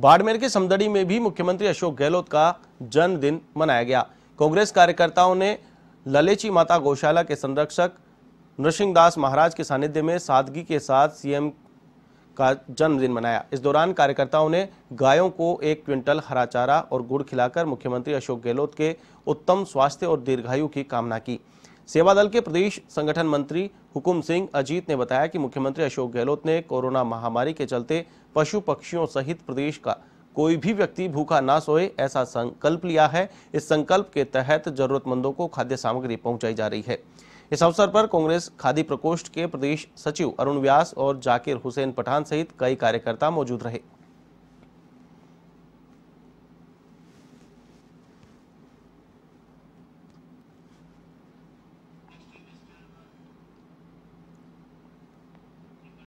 बाड़मेर के समदड़ी में भी मुख्यमंत्री अशोक गहलोत का जन्मदिन मनाया गया कांग्रेस कार्यकर्ताओं ने ललेची माता गौशाला के संरक्षक नृसिंह दास महाराज के सानिध्य में सादगी के साथ सीएम का जन्मदिन मनाया इस दौरान कार्यकर्ताओं ने गायों को एक क्विंटल हरा चारा और गुड़ खिलाकर मुख्यमंत्री अशोक गहलोत के उत्तम स्वास्थ्य और दीर्घायु की कामना की सेवा दल के प्रदेश संगठन मंत्री हुकुम सिंह अजीत ने बताया कि मुख्यमंत्री अशोक गहलोत ने कोरोना महामारी के चलते पशु पक्षियों सहित प्रदेश का कोई भी व्यक्ति भूखा ना सोए ऐसा संकल्प लिया है इस संकल्प के तहत जरूरतमंदों को खाद्य सामग्री पहुंचाई जा रही है इस अवसर पर कांग्रेस खादी प्रकोष्ठ के प्रदेश सचिव अरुण व्यास और जाकिर हुसैन पठान सहित कई कार्यकर्ता मौजूद रहे